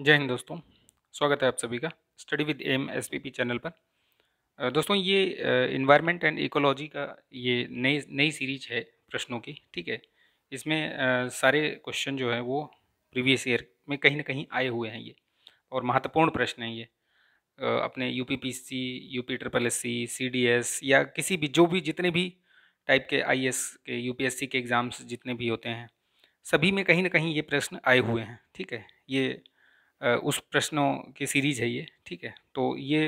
जय हिंद दोस्तों स्वागत है आप सभी का study with M S P channel पर दोस्तों ये इन्वायरमेंट एंड इकोलॉजी का ये नई नई सीरीज है प्रश्नों की ठीक है इसमें सारे क्वेश्चन जो है वो प्रीवियस ईयर में कहीं ना कहीं आए हुए हैं ये और महत्वपूर्ण प्रश्न हैं ये अपने U P P C U P triple S C C D S या किसी भी जो भी जितने भी टाइप के आई एस के यू पी एस सी के एग्ज़ाम्स जितने भी होते हैं सभी में कहीं ना कहीं ये प्रश्न आए हुए हैं ठीक है ये उस प्रश्नों की सीरीज है ये ठीक है तो ये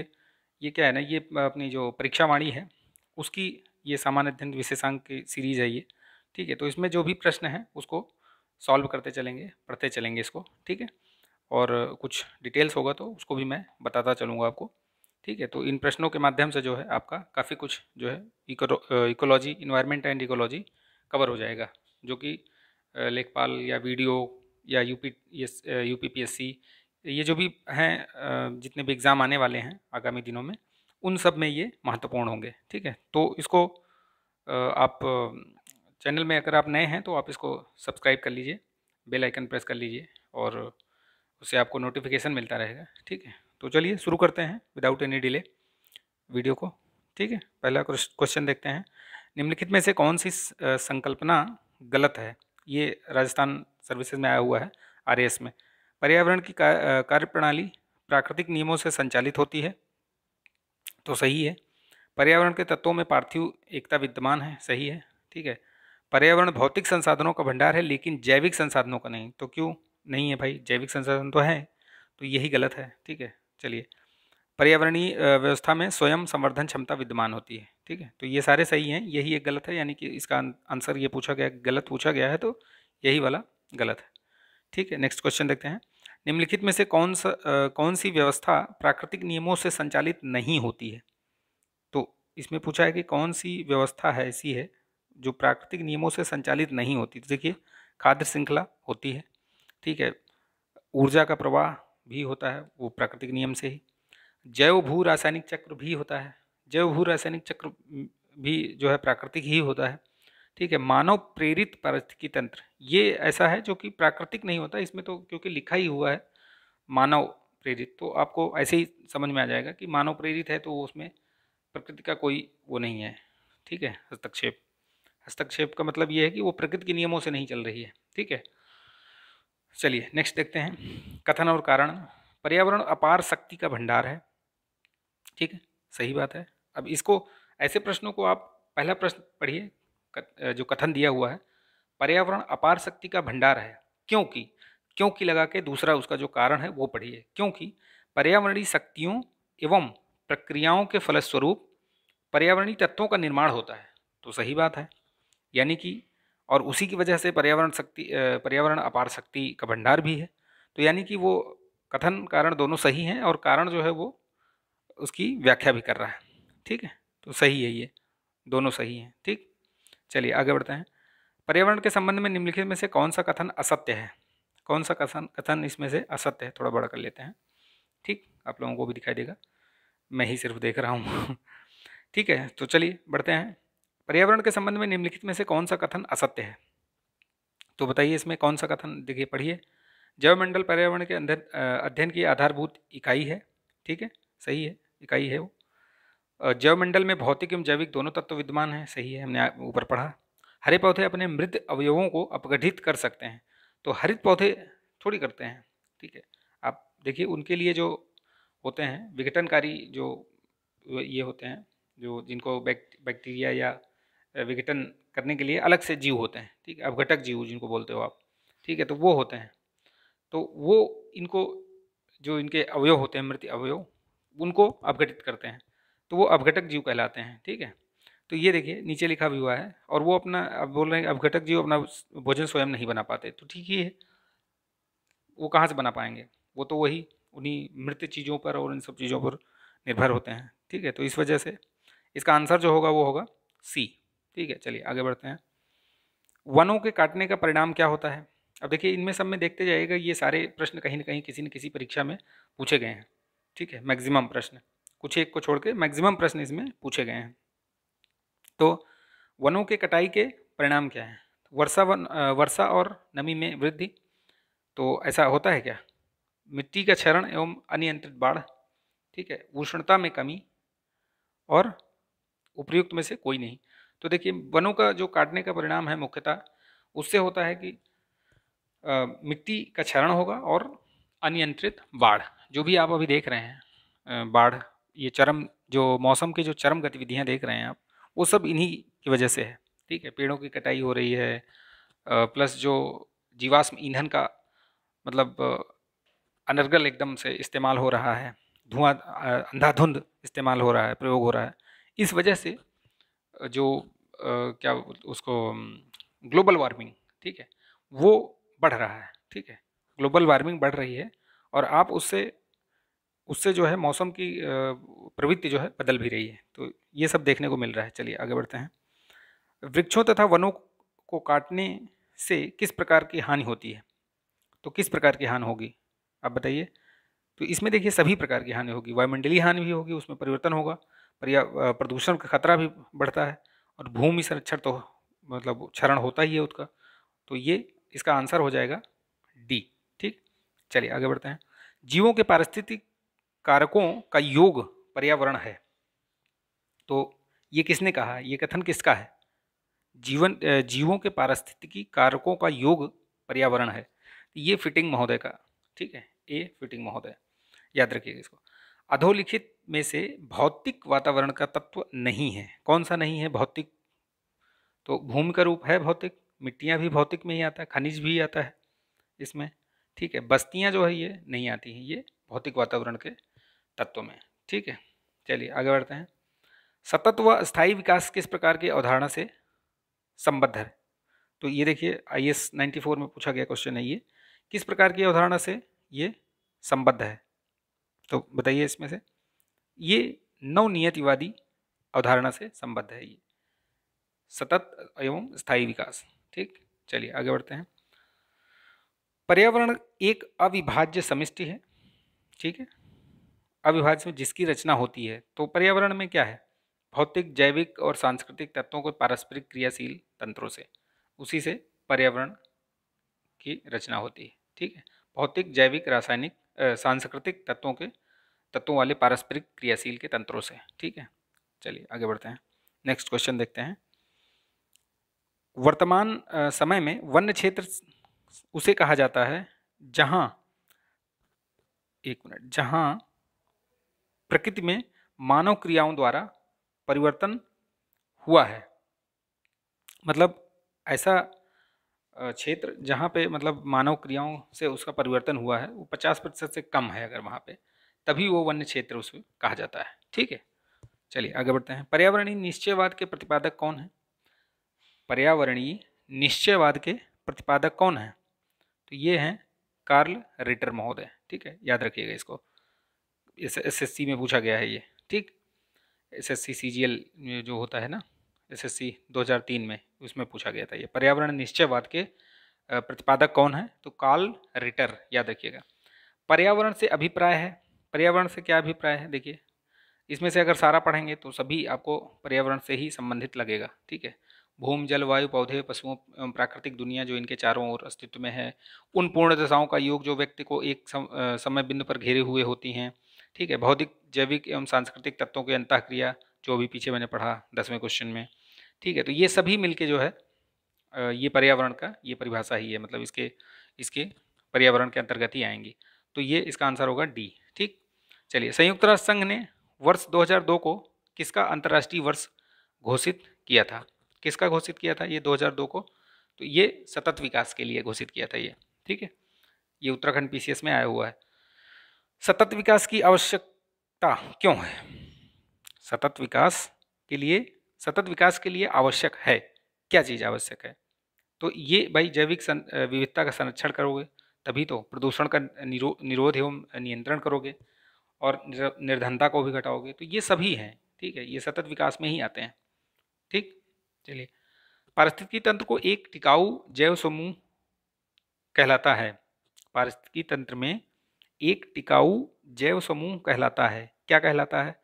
ये क्या है ना ये अपनी जो परीक्षा वाणी है उसकी ये सामान्य अध्ययन विशेषांक की सीरीज है ये ठीक है तो इसमें जो भी प्रश्न है उसको सॉल्व करते चलेंगे पढ़ते चलेंगे इसको ठीक है और कुछ डिटेल्स होगा तो उसको भी मैं बताता चलूँगा आपको ठीक है तो इन प्रश्नों के माध्यम से जो है आपका काफ़ी कुछ जो है ecology environment and ecology cover हो जाएगा जो कि लेखपाल या वीडियो या U P U P P S C ये जो भी हैं uh, जितने भी एग्ज़ाम आने वाले हैं आगामी दिनों में उन सब में ये महत्वपूर्ण होंगे ठीक है तो इसको uh, आप चैनल uh, में अगर आप नए हैं तो आप इसको सब्सक्राइब कर लीजिए बेल आइकन प्रेस कर लीजिए और उससे आपको नोटिफिकेशन मिलता रहेगा ठीक है तो चलिए शुरू करते हैं विदाउट एनी डिले वीडियो को ठीक है पहला क्वेश्चन देखते हैं निम्नलिखित में से कौन सी संकल्पना गलत है ये राजस्थान सर्विसेज में आया हुआ है आर में पर्यावरण की कार्यप्रणाली प्राकृतिक नियमों से संचालित होती है तो सही है पर्यावरण के तत्वों में पार्थिव एकता विद्यमान है सही है ठीक है पर्यावरण भौतिक संसाधनों का भंडार है लेकिन जैविक संसाधनों का नहीं तो क्यों नहीं है भाई जैविक संसाधन तो है तो यही गलत है ठीक है चलिए पर्यावरणीय व्यवस्था में स्वयं संवर्धन क्षमता विद्यमान होती है ठीक है तो ये सारे सही हैं यही एक गलत है यानी कि इसका आंसर ये पूछा गया गलत पूछा गया है तो यही वाला गलत है ठीक है नेक्स्ट क्वेश्चन देखते हैं निम्नलिखित में से कौन सा आ, कौन सी व्यवस्था प्राकृतिक नियमों से संचालित नहीं होती है तो इसमें पूछा है कि कौन सी व्यवस्था है ऐसी है जो प्राकृतिक नियमों से संचालित नहीं होती तो देखिए खाद्य श्रृंखला होती है ठीक है ऊर्जा का प्रवाह भी होता है वो प्राकृतिक नियम से ही जैव भू रासायनिक चक्र भी होता है जैव भू रासायनिक चक्र भी जो है प्राकृतिक ही होता है ठीक है मानव प्रेरित पारिस्थितिकी तंत्र ये ऐसा है जो कि प्राकृतिक नहीं होता इसमें तो क्योंकि लिखा ही हुआ है मानव प्रेरित तो आपको ऐसे ही समझ में आ जाएगा कि मानव प्रेरित है तो उसमें प्रकृति का कोई वो नहीं है ठीक है हस्तक्षेप हस्तक्षेप का मतलब ये है कि वो प्रकृति के नियमों से नहीं चल रही है ठीक है चलिए नेक्स्ट देखते हैं कथन और कारण पर्यावरण अपार शक्ति का भंडार है ठीक है सही बात है अब इसको ऐसे प्रश्नों को आप पहला प्रश्न पढ़िए जो कथन दिया हुआ है पर्यावरण अपार शक्ति का भंडार है क्योंकि क्योंकि लगा के दूसरा उसका जो कारण है वो पढ़िए क्योंकि पर्यावरणीय शक्तियों एवं प्रक्रियाओं के फलस्वरूप पर्यावरणीय तत्वों का निर्माण होता है तो सही बात है यानी कि और उसी की वजह से पर्यावरण शक्ति पर्यावरण अपार शक्ति का भंडार भी है तो यानी कि वो कथन कारण दोनों सही हैं और कारण जो है वो उसकी व्याख्या भी कर रहा है ठीक है तो सही है ये दोनों सही हैं ठीक चलिए आगे बढ़ते हैं पर्यावरण के संबंध में निम्नलिखित में से कौन सा कथन असत्य है कौन सा कथन कथन इसमें से असत्य है थोड़ा बड़ा कर लेते हैं ठीक आप लोगों को भी दिखाई देगा मैं ही सिर्फ देख रहा हूँ ठीक है तो चलिए बढ़ते हैं पर्यावरण के संबंध में निम्नलिखित में से कौन सा कथन असत्य है तो बताइए इसमें कौन सा कथन देखिए पढ़िए जैवमंडल पर्यावरण के अंदर अध्ययन की आधारभूत इकाई है ठीक है सही है इकाई है वो जैवमंडल में भौतिक एवं जैविक दोनों तत्व विद्यमान हैं सही है हमने ऊपर पढ़ा हरे पौधे अपने मृत अवयवों को अपगठित कर सकते हैं तो हरित पौधे थोड़ी करते हैं ठीक है आप देखिए उनके लिए जो होते हैं विघटनकारी जो ये होते हैं जो जिनको बैक्टीरिया या विघटन करने के लिए अलग से जीव होते हैं ठीक है अवघटक जीव जिनको बोलते हो आप ठीक है तो वो होते हैं तो वो इनको जो इनके अवयव होते हैं मृत अवयव उनको अपघटित करते हैं तो वो अवघटक जीव कहलाते हैं ठीक है तो ये देखिए नीचे लिखा भी हुआ है और वो अपना अब बोल रहे हैं अवघटक जीव अपना भोजन स्वयं नहीं बना पाते तो ठीक ही है वो कहाँ से बना पाएंगे वो तो वही उन्हीं मृत चीज़ों पर और इन सब चीज़ों पर निर्भर होते हैं ठीक है तो इस वजह से इसका आंसर जो होगा वो होगा सी ठीक है चलिए आगे बढ़ते हैं वनों के काटने का परिणाम क्या होता है अब देखिए इनमें सब में देखते जाएगा ये सारे प्रश्न कहीं ना कहीं किसी न किसी परीक्षा में पूछे गए हैं ठीक है मैक्सिमम प्रश्न कुछ एक को छोड़ के मैक्सिमम प्रश्न इसमें पूछे गए हैं तो वनों के कटाई के परिणाम क्या हैं वर्षा वन वर्षा और नमी में वृद्धि तो ऐसा होता है क्या मिट्टी का क्षरण एवं अनियंत्रित बाढ़ ठीक है उष्णता में कमी और उपयुक्त में से कोई नहीं तो देखिए वनों का जो काटने का परिणाम है मुख्यतः उससे होता है कि आ, मिट्टी का क्षरण होगा और अनियंत्रित बाढ़ जो भी आप अभी देख रहे हैं बाढ़ ये चरम जो मौसम के जो चरम गतिविधियाँ देख रहे हैं आप वो सब इन्हीं की वजह से है ठीक है पेड़ों की कटाई हो रही है प्लस जो जीवाश्म ईंधन का मतलब अनर्गल एकदम से इस्तेमाल हो रहा है धुआं अंधाधुंध इस्तेमाल हो रहा है प्रयोग हो रहा है इस वजह से जो आ, क्या उसको ग्लोबल वार्मिंग ठीक है वो बढ़ रहा है ठीक है ग्लोबल वार्मिंग बढ़ रही है और आप उससे उससे जो है मौसम की प्रवृत्ति जो है बदल भी रही है तो ये सब देखने को मिल रहा है चलिए आगे बढ़ते हैं वृक्षों तथा वनों को काटने से किस प्रकार की हानि होती है तो किस प्रकार की हानि होगी आप बताइए तो इसमें देखिए सभी प्रकार की हानि होगी वायुमंडलीय हानि भी होगी उसमें परिवर्तन होगा प्रदूषण का खतरा भी बढ़ता है और भूमि संरक्षण तो मतलब क्षरण होता ही है उसका तो ये इसका आंसर हो जाएगा डी ठीक चलिए आगे बढ़ते हैं जीवों के पारिस्थितिक कारकों का योग पर्यावरण है तो ये किसने कहा ये कथन किसका है जीवन जीवों के पारिस्थितिकी कारकों का योग पर्यावरण है ये फिटिंग महोदय का ठीक है ए फिटिंग महोदय याद रखिएगा इसको अधोलिखित में से भौतिक वातावरण का तत्व नहीं है कौन सा नहीं है भौतिक तो भूमि का रूप है भौतिक मिट्टियाँ भी भौतिक में ही आता है खनिज भी आता है इसमें ठीक है बस्तियाँ जो है ये नहीं आती हैं ये भौतिक वातावरण के तत्व में ठीक है चलिए आगे बढ़ते हैं सतत व स्थायी विकास किस प्रकार की अवधारणा से संबद्ध है तो ये देखिए आई एस नाइन्टी फोर में पूछा गया क्वेश्चन है ये किस प्रकार की अवधारणा से ये संबद्ध है तो बताइए इसमें से ये नवनियतिवादी अवधारणा से संबद्ध है ये सतत एवं स्थायी विकास ठीक चलिए आगे बढ़ते हैं पर्यावरण एक अविभाज्य समिष्टि है ठीक है अविभाज्य जिसकी रचना होती है तो पर्यावरण में क्या है भौतिक जैविक और सांस्कृतिक तत्वों को पारस्परिक क्रियाशील तंत्रों से उसी से पर्यावरण की रचना होती है ठीक है भौतिक जैविक रासायनिक सांस्कृतिक तत्वों के तत्वों वाले पारस्परिक क्रियाशील के तंत्रों से ठीक है चलिए आगे बढ़ते हैं नेक्स्ट क्वेश्चन देखते हैं वर्तमान समय में वन्य क्षेत्र उसे कहा जाता है जहाँ एक मिनट जहाँ प्रकृति में मानव क्रियाओं द्वारा परिवर्तन हुआ है मतलब ऐसा क्षेत्र जहाँ पे मतलब मानव क्रियाओं से उसका परिवर्तन हुआ है वो पचास प्रतिशत से कम है अगर वहाँ पे तभी वो वन्य क्षेत्र उसमें कहा जाता है ठीक है चलिए आगे बढ़ते हैं पर्यावरणीय निश्चयवाद के प्रतिपादक कौन है पर्यावरणीय निश्चयवाद के प्रतिपादक कौन है तो ये हैं कार्ल रिटर महोदय ठीक है याद रखिएगा इसको एस एस में पूछा गया है ये ठीक एस एस सी जो होता है ना एस एस सी दो हज़ार तीन में उसमें पूछा गया था ये पर्यावरण निश्चयवाद के प्रतिपादक कौन है तो कार्ल रिटर याद रखिएगा पर्यावरण से अभिप्राय है पर्यावरण से क्या अभिप्राय है देखिए इसमें से अगर सारा पढ़ेंगे तो सभी आपको पर्यावरण से ही संबंधित लगेगा ठीक है भूम जल वायु पौधे पशुओं एवं प्राकृतिक दुनिया जो इनके चारों ओर अस्तित्व में है उन पूर्ण दशाओं का योग जो व्यक्ति को एक सम, समय बिंदु पर घेरे हुए होती हैं ठीक है भौतिक जैविक एवं सांस्कृतिक तत्वों की अंतः क्रिया जो भी पीछे मैंने पढ़ा दसवें क्वेश्चन में ठीक है तो ये सभी मिलके जो है ये पर्यावरण का ये परिभाषा ही है मतलब इसके इसके पर्यावरण के अंतर्गत ही आएंगी तो ये इसका आंसर होगा डी ठीक चलिए संयुक्त राष्ट्र संघ ने वर्ष 2002 को किसका अंतर्राष्ट्रीय वर्ष घोषित किया था किसका घोषित किया था ये 2002 को तो ये सतत विकास के लिए घोषित किया था ये ठीक है ये उत्तराखंड पीसीएस में आया हुआ है सतत विकास की आवश्यकता क्यों है सतत विकास के लिए सतत विकास के लिए आवश्यक है क्या चीज़ आवश्यक है तो ये भाई जैविक विविधता का संरक्षण करोगे तभी तो प्रदूषण का निरो निरोध एवं नियंत्रण करोगे और निर्धनता को भी घटाओगे तो ये सभी हैं ठीक है ये सतत विकास में ही आते हैं ठीक चलिए पारिस्थितिकी तंत्र को एक टिकाऊ जैव समूह कहलाता है पारिस्थितिकी तंत्र में एक टिकाऊ जैव समूह कहलाता है क्या कहलाता है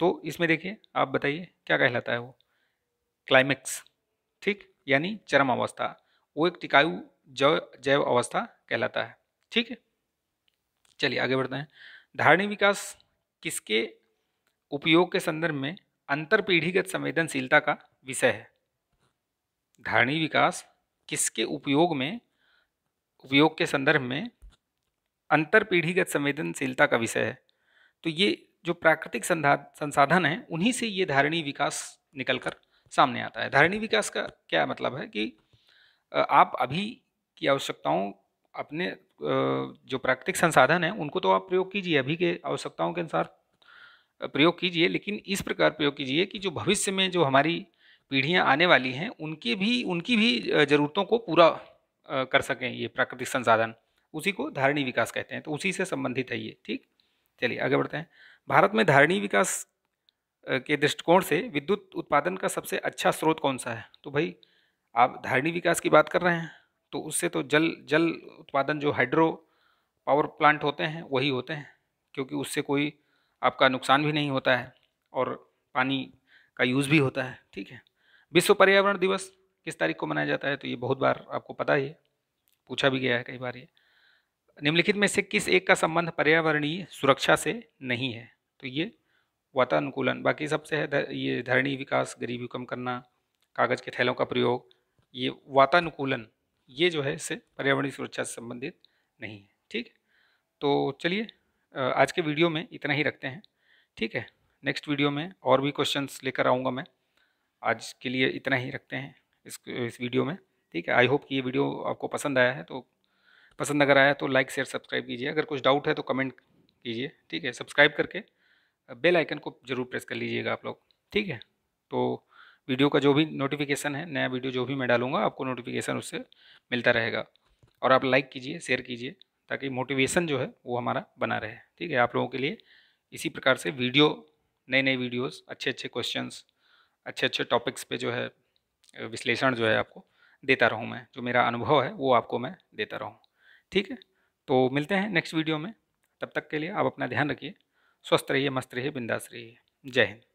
तो इसमें देखिए आप बताइए क्या कहलाता है वो क्लाइमेक्स ठीक यानी चरम अवस्था वो एक टिकाऊ जैव जैव अवस्था कहलाता है ठीक है चलिए आगे बढ़ते हैं धारणी विकास किसके उपयोग के संदर्भ में अंतर पीढ़ीगत संवेदनशीलता का विषय है धारणी विकास किसके उपयोग में उपयोग के संदर्भ में अंतर पीढ़ीगत संवेदनशीलता का विषय है तो ये जो प्राकृतिक संसाधन है उन्हीं से ये धारणी विकास निकल कर सामने आता है धारणी विकास का क्या मतलब है कि आप अभी की आवश्यकताओं अपने जो प्राकृतिक संसाधन है उनको तो आप प्रयोग कीजिए अभी के आवश्यकताओं के अनुसार प्रयोग कीजिए लेकिन इस प्रकार प्रयोग कीजिए कि जो भविष्य में जो हमारी पीढ़ियाँ आने वाली हैं उनके भी उनकी भी ज़रूरतों को पूरा कर सकें ये प्राकृतिक संसाधन उसी को धारणी विकास कहते हैं तो उसी से संबंधित है ये ठीक चलिए आगे बढ़ते हैं भारत में धारणी विकास के दृष्टिकोण से विद्युत उत्पादन का सबसे अच्छा स्रोत कौन सा है तो भाई आप धारणी विकास की बात कर रहे हैं तो उससे तो जल जल उत्पादन जो हाइड्रो पावर प्लांट होते हैं वही होते हैं क्योंकि उससे कोई आपका नुकसान भी नहीं होता है और पानी का यूज़ भी होता है ठीक है विश्व पर्यावरण दिवस किस तारीख को मनाया जाता है तो ये बहुत बार आपको पता ही है पूछा भी गया है कई बार ये निम्नलिखित में से किस एक का संबंध पर्यावरणीय सुरक्षा से नहीं है तो ये वातानुकूलन बाकी सबसे है ये धरणी विकास गरीबी कम करना कागज़ के थैलों का प्रयोग ये वातानुकूलन ये जो है इससे पर्यावरणीय सुरक्षा से संबंधित नहीं है ठीक तो चलिए आज के वीडियो में इतना ही रखते हैं ठीक है नेक्स्ट वीडियो में और भी क्वेश्चंस लेकर आऊँगा मैं आज के लिए इतना ही रखते हैं इस इस वीडियो में ठीक है आई होप कि ये वीडियो आपको पसंद आया है तो पसंद अगर आया तो लाइक शेयर सब्सक्राइब कीजिए अगर कुछ डाउट है तो कमेंट कीजिए ठीक है सब्सक्राइब करके बेल आइकन को ज़रूर प्रेस कर लीजिएगा आप लोग ठीक है तो वीडियो का जो भी नोटिफिकेशन है नया वीडियो जो भी मैं डालूंगा आपको नोटिफिकेशन उससे मिलता रहेगा और आप लाइक कीजिए शेयर कीजिए ताकि मोटिवेशन जो है वो हमारा बना रहे ठीक है आप लोगों के लिए इसी प्रकार से वीडियो नए नए वीडियोस अच्छे अच्छे क्वेश्चंस अच्छे अच्छे टॉपिक्स पे जो है विश्लेषण जो है आपको देता रहूँ मैं जो मेरा अनुभव है वो आपको मैं देता रहूँ ठीक है तो मिलते हैं नेक्स्ट वीडियो में तब तक के लिए आप अपना ध्यान रखिए स्वस्थ रहिए मस्त रहिए बिंदास रहिए जय हिंद